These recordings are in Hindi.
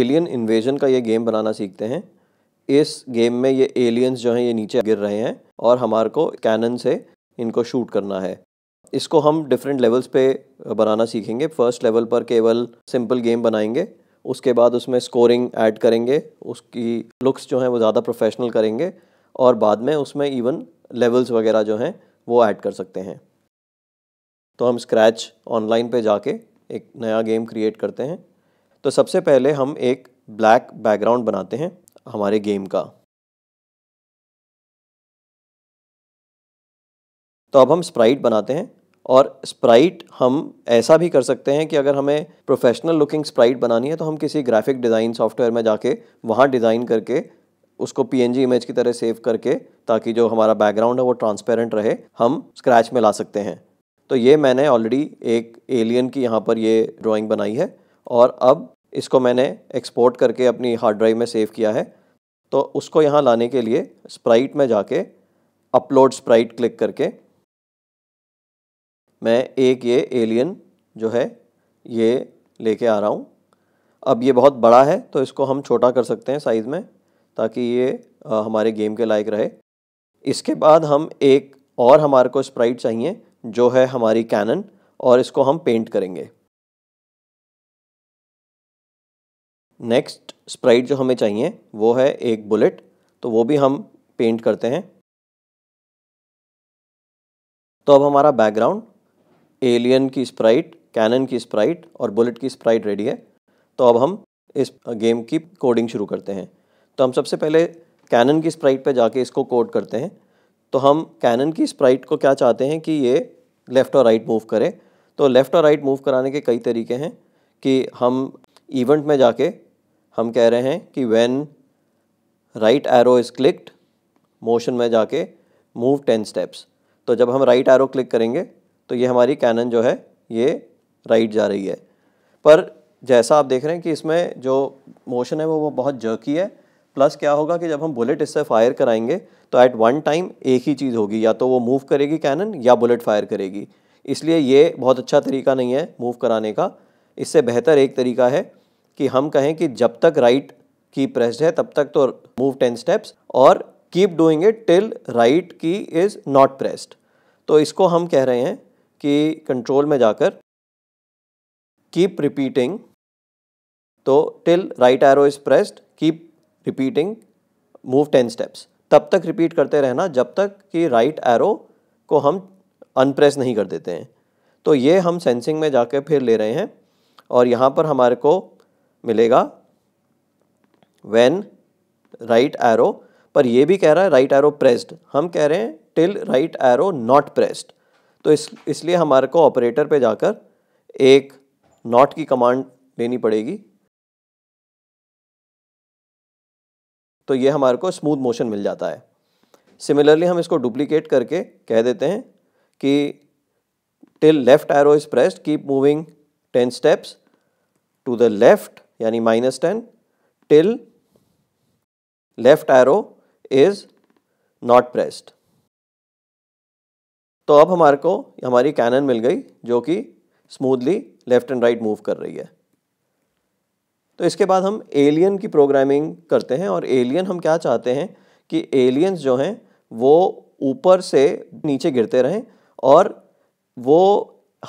एलियन इन्वेजन का ये गेम बनाना सीखते हैं इस गेम में ये एलियंस जो हैं ये नीचे गिर रहे हैं और हमारे को कैनन से इनको शूट करना है इसको हम डिफरेंट लेवल्स पे बनाना सीखेंगे फर्स्ट लेवल पर केवल सिंपल गेम बनाएंगे उसके बाद उसमें स्कोरिंग ऐड करेंगे उसकी लुक्स जो हैं वो ज़्यादा प्रोफेशनल करेंगे और बाद में उसमें इवन लेवल्स वगैरह जो हैं वो ऐड कर सकते हैं तो हम स्क्रैच ऑनलाइन पे जाके एक नया गेम क्रिएट करते हैं तो सबसे पहले हम एक ब्लैक बैकग्राउंड बनाते हैं हमारे गेम का तो अब हम स्प्राइट बनाते हैं और स्प्राइट हम ऐसा भी कर सकते हैं कि अगर हमें प्रोफेशनल लुकिंग स्प्राइट बनानी है तो हम किसी ग्राफिक डिज़ाइन सॉफ्टवेयर में जाके वहाँ डिज़ाइन करके उसको पी इमेज की तरह सेव करके ताकि जो हमारा बैकग्राउंड है वो ट्रांसपेरेंट रहे हम स्क्रैच में ला सकते हैं तो ये मैंने ऑलरेडी एक एलियन की यहाँ पर ये ड्राइंग बनाई है और अब इसको मैंने एक्सपोर्ट करके अपनी हार्ड ड्राइव में सेव किया है तो उसको यहाँ लाने के लिए स्प्राइट में जाके अपलोड स्प्राइट क्लिक करके मैं एक ये एलियन जो है ये लेके आ रहा हूँ अब ये बहुत बड़ा है तो इसको हम छोटा कर सकते हैं साइज़ में ताकि ये हमारे गेम के लायक रहे इसके बाद हम एक और हमारे को स्प्राइट चाहिए जो है हमारी कैनन और इसको हम पेंट करेंगे नेक्स्ट स्प्राइट जो हमें चाहिए वो है एक बुलेट तो वो भी हम पेंट करते हैं तो अब हमारा बैकग्राउंड एलियन की स्प्राइट कैनन की स्प्राइट और बुलेट की स्प्राइट रेडी है तो अब हम इस गेम की कोडिंग शुरू करते हैं तो हम सबसे पहले कैनन की स्प्राइट पे जाके इसको कोड करते हैं तो हम कैनन की स्प्राइट को क्या चाहते हैं कि ये लेफ़्ट और राइट मूव करे तो लेफ़्ट और राइट मूव कराने के कई तरीके हैं कि हम इवेंट में जाके हम कह रहे हैं कि when right arrow is clicked motion में जाके मूव टेन स्टेप्स तो जब हम राइट एरो क्लिक करेंगे तो ये हमारी कैनन जो है ये राइट जा रही है पर जैसा आप देख रहे हैं कि इसमें जो मोशन है वो वो बहुत जर्की है प्लस क्या होगा कि जब हम बुलेट इससे फायर कराएंगे तो एट वन टाइम एक ही चीज़ होगी या तो वो मूव करेगी कैनन या बुलेट फायर करेगी इसलिए ये बहुत अच्छा तरीका नहीं है मूव कराने का इससे बेहतर एक तरीका है कि हम कहें कि जब तक राइट की प्रेस्ड है तब तक तो मूव टेन स्टेप्स और keep doing it till right key is not pressed तो इसको हम कह रहे हैं कि कंट्रोल में जाकर कीप रिपीटिंग तो till right arrow is pressed keep repeating move ten steps तब तक रिपीट करते रहना जब तक कि राइट एरो को हम अनप्रेस नहीं कर देते हैं तो ये हम सेंसिंग में जाकर फिर ले रहे हैं और यहाँ पर हमारे को मिलेगा वेन राइट एरो पर ये भी कह रहा है राइट एरो प्रेस्ड हम कह रहे हैं till right arrow not pressed तो इस इसलिए हमारे को ऑपरेटर पे जाकर एक नॉट की कमांड देनी पड़ेगी तो ये हमारे को स्मूथ मोशन मिल जाता है सिमिलरली हम इसको डुप्लीकेट करके कह देते हैं कि till left arrow is pressed keep moving ten steps to the left यानी minus ten till left arrow is not pressed तो अब हमारे को हमारी कैनन मिल गई जो कि smoothly left and right move कर रही है तो इसके बाद हम एलियन की प्रोग्रामिंग करते हैं और एलियन हम क्या चाहते हैं कि एलियंस जो हैं वो ऊपर से नीचे गिरते रहें और वो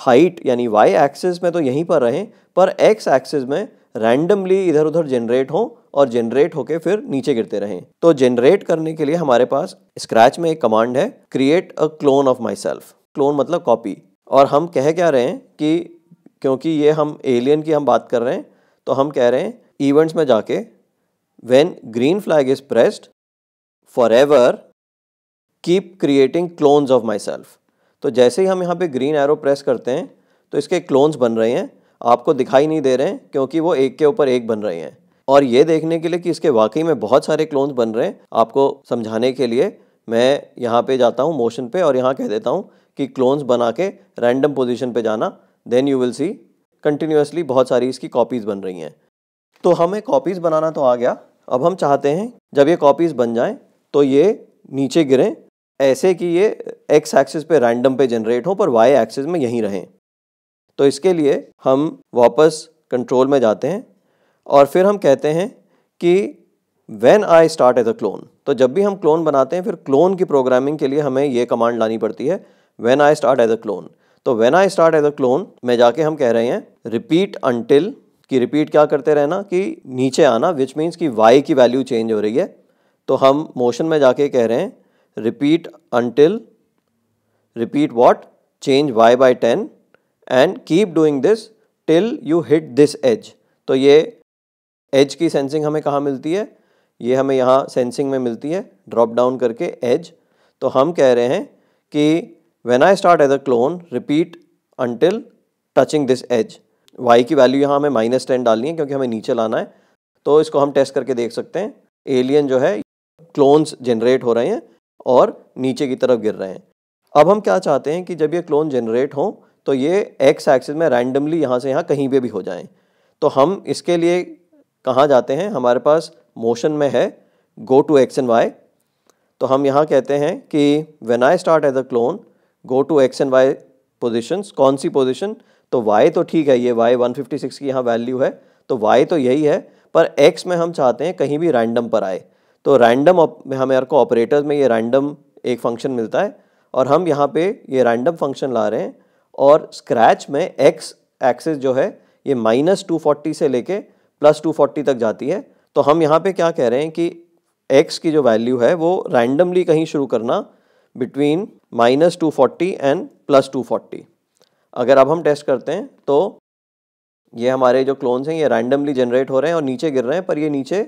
हाइट यानी वाई एक्सिस में तो यहीं पर रहें पर एक्स एक्सिस में रैंडमली इधर उधर जनरेट हों और जनरेट होके फिर नीचे गिरते रहें तो जनरेट करने के लिए हमारे पास स्क्रैच में एक कमांड है create a clone of myself clone मतलब कॉपी और हम कह क्या रहे हैं कि क्योंकि ये हम एलियन की हम बात कर रहे हैं तो हम कह रहे हैं इवेंट्स में जाके when green flag is pressed forever keep creating clones of myself तो जैसे ही हम यहाँ पे ग्रीन एरो प्रेस करते हैं तो इसके क्लोन्स बन रहे हैं आपको दिखाई नहीं दे रहे हैं क्योंकि वो एक के ऊपर एक बन रहे हैं और ये देखने के लिए कि इसके वाकई में बहुत सारे क्लोन्स बन रहे हैं आपको समझाने के लिए मैं यहाँ पे जाता हूँ मोशन पे और यहाँ कह देता हूँ कि क्लोन्स बना के रैंडम पोजिशन पर जाना then you will see continuously बहुत सारी इसकी कॉपीज़ बन रही हैं तो हमें कॉपीज़ बनाना तो आ गया अब हम चाहते हैं जब ये कॉपीज़ बन जाएँ तो ये नीचे गिरें ऐसे कि ये एक्स एक्सिस पे रैंडम पे जनरेट हो पर वाई एक्सिस में यहीं रहें तो इसके लिए हम वापस कंट्रोल में जाते हैं और फिर हम कहते हैं कि when I start as a clone तो जब भी हम क्लोन बनाते हैं फिर क्लोन की प्रोग्रामिंग के लिए हमें ये कमांड लानी पड़ती है when I start as a clone तो when I start as a clone में जाके हम कह रहे हैं रिपीट अनटिल कि रिपीट क्या करते रहना कि नीचे आना विच मीन्स कि वाई की वैल्यू चेंज हो रही है तो हम मोशन में जाके कह रहे हैं repeat until repeat what change Y by ten and keep doing this till you hit this edge तो ये एज की सेंसिंग हमें कहाँ मिलती है ये हमें यहाँ सेंसिंग में मिलती है ड्रॉप डाउन करके एज तो हम कह रहे हैं कि when I start as a clone repeat until touching this edge Y की वैल्यू यहाँ हमें माइनस टेन डालनी है क्योंकि हमें नीचे लाना है तो इसको हम टेस्ट करके देख सकते हैं एलियन जो है क्लोन्स जनरेट हो रहे हैं और नीचे की तरफ गिर रहे हैं अब हम क्या चाहते हैं कि जब ये क्लोन जनरेट हों तो ये एक्स एक्सिस में रैंडमली यहाँ से यहाँ कहीं पर भी हो जाए तो हम इसके लिए कहाँ जाते हैं हमारे पास मोशन में है go to X and Y तो हम यहाँ कहते हैं कि when I start as a clone go to X and Y position कौन सी पोजिशन तो वाई तो ठीक है ये वाई वन फिफ्टी सिक्स की यहाँ वैल्यू है तो वाई तो यही है पर एक्स में हम चाहते हैं कहीं भी रैंडम पर आए तो रैंडम में हमें को ऑपरेटर्स में ये रैंडम एक फंक्शन मिलता है और हम यहाँ पे ये रैंडम फंक्शन ला रहे हैं और स्क्रैच में एक्स एक्सेस जो है ये माइनस टू से लेके प्लस टू तक जाती है तो हम यहाँ पे क्या कह रहे हैं कि एक्स की जो वैल्यू है वो रैंडमली कहीं शुरू करना between minus two and plus two अगर अब हम टेस्ट करते हैं तो ये हमारे जो क्लोन्स हैं ये रैंडमली जनरेट हो रहे हैं और नीचे गिर रहे हैं पर ये नीचे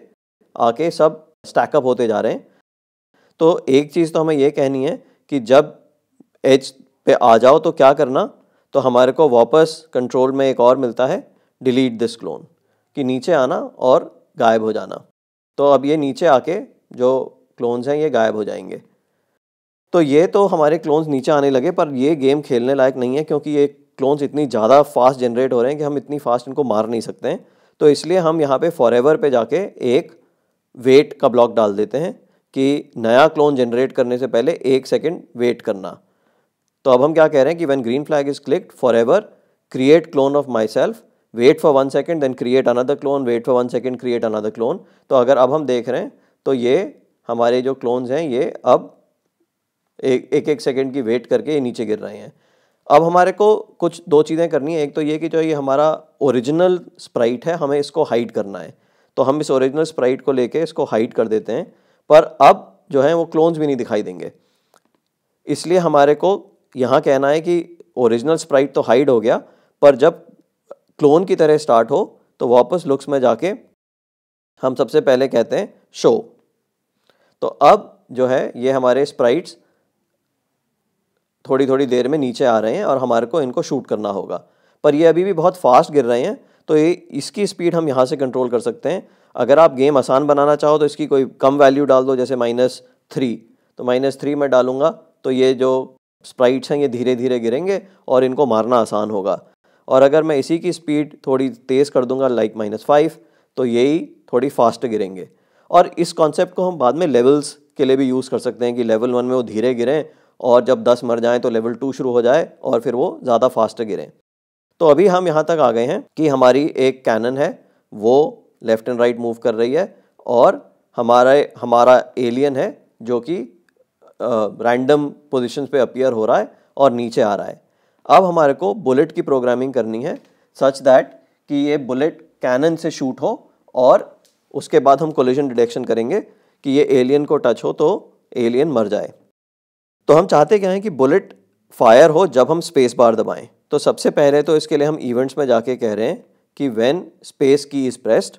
आके सब स्टैकअप होते जा रहे हैं तो एक चीज़ तो हमें ये कहनी है कि जब एच पे आ जाओ तो क्या करना तो हमारे को वापस कंट्रोल में एक और मिलता है डिलीट दिस क्लोन कि नीचे आना और गायब हो जाना तो अब ये नीचे आके जो क्लोन्स हैं ये गायब हो जाएंगे तो ये तो हमारे क्लोन्स नीचे आने लगे पर ये गेम खेलने लायक नहीं है क्योंकि ये क्लोन्स इतनी ज़्यादा फास्ट जनरेट हो रहे हैं कि हम इतनी फास्ट इनको मार नहीं सकते हैं तो इसलिए हम यहाँ पे एवर पे जाके एक वेट का ब्लॉक डाल देते हैं कि नया क्लोन जनरेट करने से पहले एक सेकेंड वेट करना तो अब हम क्या कह रहे हैं कि when green flag is clicked forever create clone of myself wait for one second then create another clone wait for one second create another clone तो अगर अब हम देख रहे हैं तो ये हमारे जो क्लोन्स हैं ये अब एक एक, एक सेकेंड की वेट करके ये नीचे गिर रहे हैं अब हमारे को कुछ दो चीज़ें करनी है एक तो ये कि जो ये हमारा ओरिजिनल स्प्राइट है हमें इसको हाइड करना है तो हम इस ओरिजिनल स्प्राइट को लेके इसको हाइड कर देते हैं पर अब जो है वो क्लोन्स भी नहीं दिखाई देंगे इसलिए हमारे को यहाँ कहना है कि ओरिजिनल स्प्राइट तो हाइड हो गया पर जब क्लोन की तरह स्टार्ट हो तो वापस लुक्स में जाके हम सबसे पहले कहते हैं शो तो अब जो है ये हमारे स्प्राइट्स थोड़ी थोड़ी देर में नीचे आ रहे हैं और हमारे को इनको शूट करना होगा पर ये अभी भी बहुत फास्ट गिर रहे हैं तो ये इसकी स्पीड हम यहाँ से कंट्रोल कर सकते हैं अगर आप गेम आसान बनाना चाहो तो इसकी कोई कम वैल्यू डाल दो जैसे माइनस थ्री तो माइनस थ्री में डालूंगा तो ये जो स्प्राइट्स हैं ये धीरे धीरे गिरेंगे और इनको मारना आसान होगा और अगर मैं इसी की स्पीड थोड़ी तेज़ कर दूंगा लाइक माइनस फाइव तो यही थोड़ी फास्ट गिरेंगे और इस कॉन्सेप्ट को हम बाद में लेवल्स के लिए भी यूज़ कर सकते हैं कि लेवल वन में वो धीरे गिरें और जब दस मर जाएँ तो लेवल टू शुरू हो जाए और फिर वो ज़्यादा फास्ट गिरें तो अभी हम यहाँ तक आ गए हैं कि हमारी एक कैनन है वो लेफ़्ट एंड राइट मूव कर रही है और हमारा हमारा एलियन है जो कि रैंडम पोजिशन पे अपियर हो रहा है और नीचे आ रहा है अब हमारे को बुलेट की प्रोग्रामिंग करनी है सच दैट कि ये बुलेट कैनन से शूट हो और उसके बाद हम कोलिजन डिटेक्शन करेंगे कि ये एलियन को टच हो तो एलियन मर जाए तो हम चाहते क्या हैं कि बुलेट फायर हो जब हम स्पेस बार दबाएं तो सबसे पहले तो इसके लिए हम इवेंट्स में जाके कह रहे हैं कि when space key is pressed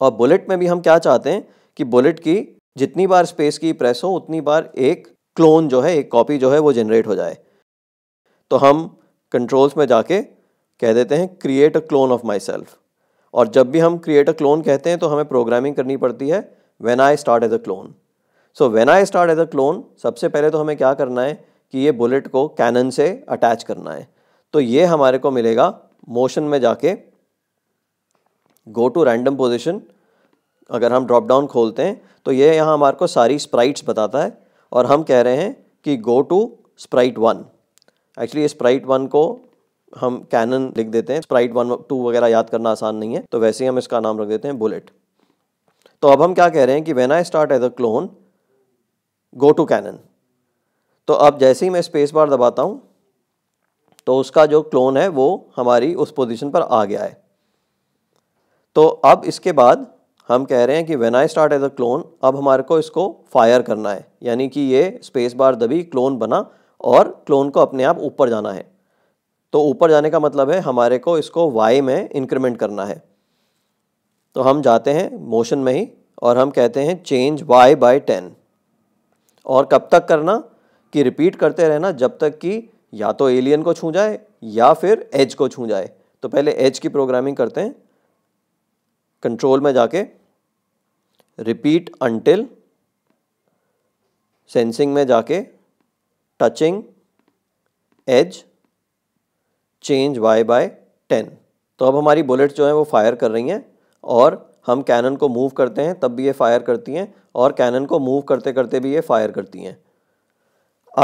और बुलेट में भी हम क्या चाहते हैं कि बुलेट की जितनी बार स्पेस की प्रेस हो उतनी बार एक क्लोन जो है एक कॉपी जो है वो जनरेट हो जाए तो हम कंट्रोल्स में जाके कह देते हैं create a clone of myself और जब भी हम क्रिएट अ क्लोन कहते हैं तो हमें प्रोग्रामिंग करनी पड़ती है when I start as a clone so when I start as a clone सबसे पहले तो हमें क्या करना है कि ये बुलेट को कैनन से अटैच करना है तो ये हमारे को मिलेगा मोशन में जाके गो टू रैंडम पोजिशन अगर हम ड्रॉप डाउन खोलते हैं तो ये यहाँ हमारे को सारी स्प्राइट्स बताता है और हम कह रहे हैं कि go to sprite one actually sprite one को हम कैनन लिख देते हैं स्प्राइट वन टू वगैरह याद करना आसान नहीं है तो वैसे ही हम इसका नाम रख देते हैं बुलेट तो अब हम क्या कह रहे हैं कि when I start as a clone go to cannon तो अब जैसे ही मैं स्पेस बार दबाता हूँ तो उसका जो क्लोन है वो हमारी उस पोजीशन पर आ गया है तो अब इसके बाद हम कह रहे हैं कि when I start as a clone अब हमारे को इसको फायर करना है यानी कि ये स्पेस बार दबी क्लोन बना और क्लोन को अपने आप ऊपर जाना है तो ऊपर जाने का मतलब है हमारे को इसको वाई में इंक्रीमेंट करना है तो हम जाते हैं मोशन में ही और हम कहते हैं चेंज वाई बाय टेन और कब तक करना कि रिपीट करते रहना जब तक कि या तो एलियन को छू जाए या फिर एज को छू जाए तो पहले एज की प्रोग्रामिंग करते हैं कंट्रोल में जाके रिपीट अनटिल सेंसिंग में जाके touching edge change Y by ten तो अब हमारी बुलेट्स जो हैं वो फायर कर रही हैं और हम कैनन को मूव करते हैं तब भी ये फायर करती हैं और कैनन को मूव करते करते भी ये फायर करती हैं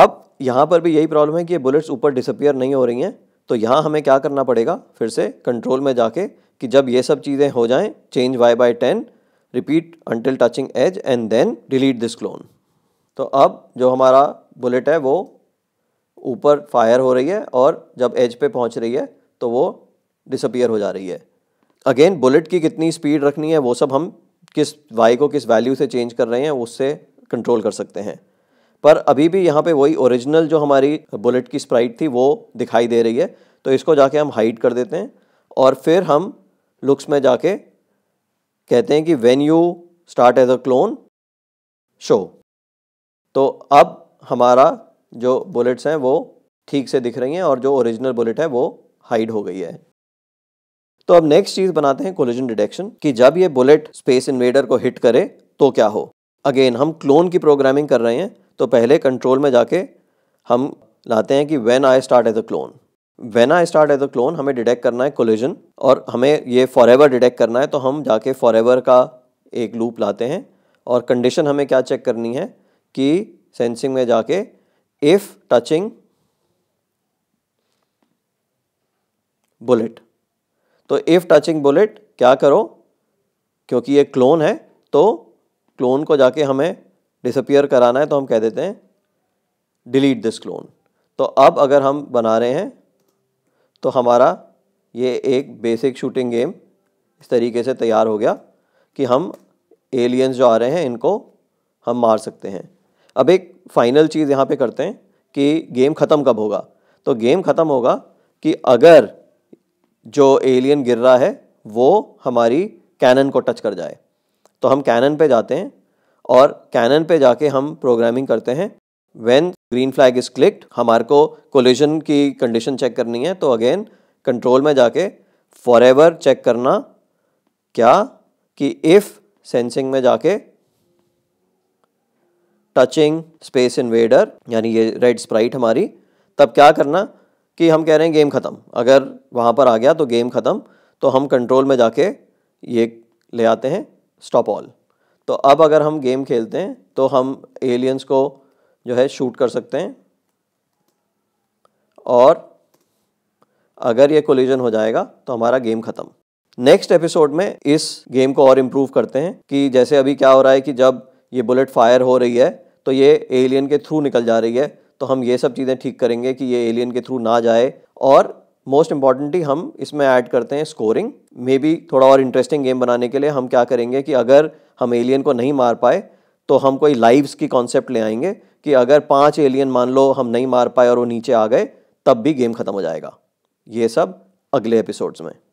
अब यहाँ पर भी यही प्रॉब्लम है कि ये बुलेट्स ऊपर डिसअपियर नहीं हो रही हैं तो यहाँ हमें क्या करना पड़ेगा फिर से कंट्रोल में जाके कि जब ये सब चीज़ें हो जाएं change y by ten repeat until touching edge and then delete this clone तो अब जो हमारा बुलेट है वो ऊपर फायर हो रही है और जब एज पे पहुंच रही है तो वो डिसअपियर हो जा रही है अगेन बुलेट की कितनी स्पीड रखनी है वो सब हम किस वाई को किस वैल्यू से चेंज कर रहे हैं उससे कंट्रोल कर सकते हैं पर अभी भी यहाँ पे वही ओरिजिनल जो हमारी बुलेट की स्प्राइट थी वो दिखाई दे रही है तो इसको जाके हम हाइड कर देते हैं और फिर हम लुक्स में जाके कहते हैं कि when you start as a clone show तो अब हमारा जो बुलेट्स हैं वो ठीक से दिख रही हैं और जो ओरिजिनल बुलेट है वो हाइड हो गई है तो अब नेक्स्ट चीज़ बनाते हैं कोलिजन डिटेक्शन कि जब ये बुलेट स्पेस इन्वेडर को हिट करे तो क्या हो अगेन हम क्लोन की प्रोग्रामिंग कर रहे हैं तो पहले कंट्रोल में जाके हम लाते हैं कि when I start as a clone when I start as a clone हमें डिटेक्ट करना है कोलिजन और हमें ये फॉर एवर डिटेक्ट करना है तो हम जाके फॉर एवर का एक लूप लाते हैं और कंडीशन हमें क्या चेक करनी है कि सेंसिंग में जाके इफ़ टचिंग बुलेट तो इफ़ टचिंग बुलेट क्या करो क्योंकि ये क्लोन है तो क्लोन को जाके हमें डिसअपियर कराना है तो हम कह देते हैं डिलीट दिस क्लोन तो अब अगर हम बना रहे हैं तो हमारा ये एक बेसिक शूटिंग गेम इस तरीके से तैयार हो गया कि हम एलियंस जो आ रहे हैं इनको हम मार सकते हैं अब एक फ़ाइनल चीज़ यहाँ पे करते हैं कि गेम ख़त्म कब होगा तो गेम ख़त्म होगा कि अगर जो एलियन गिर रहा है वो हमारी कैनन को टच कर जाए तो हम कैनन पे जाते हैं और कैनन पे जाके हम प्रोग्रामिंग करते हैं when green flag is clicked हमारे को कोलिजन की कंडीशन चेक करनी है तो अगेन कंट्रोल में जाके फॉर एवर चेक करना क्या कि इफ़ सेंसिंग में जाके टचिंग स्पेस इन्वेडर यानी ये रेड स्प्राइट हमारी तब क्या करना कि हम कह रहे हैं गेम ख़त्म अगर वहाँ पर आ गया तो गेम ख़त्म तो हम कंट्रोल में जाके ये ले आते हैं स्टॉप ऑल तो अब अगर हम गेम खेलते हैं तो हम एलियंस को जो है शूट कर सकते हैं और अगर ये कोलिजन हो जाएगा तो हमारा गेम ख़त्म नेक्स्ट एपिसोड में इस गेम को और इम्प्रूव करते हैं कि जैसे अभी क्या हो रहा है कि जब ये बुलेट फायर हो रही है तो ये एलियन के थ्रू निकल जा रही है तो हम ये सब चीज़ें ठीक करेंगे कि ये एलियन के थ्रू ना जाए और मोस्ट इम्पॉर्टेंटली हम इसमें ऐड करते हैं स्कोरिंग मे बी थोड़ा और इंटरेस्टिंग गेम बनाने के लिए हम क्या करेंगे कि अगर हम एलियन को नहीं मार पाए तो हम कोई लाइव्स की कॉन्सेप्ट ले आएंगे कि अगर पांच एलियन मान लो हम नहीं मार पाए और वो नीचे आ गए तब भी गेम खत्म हो जाएगा ये सब अगले एपिसोड्स में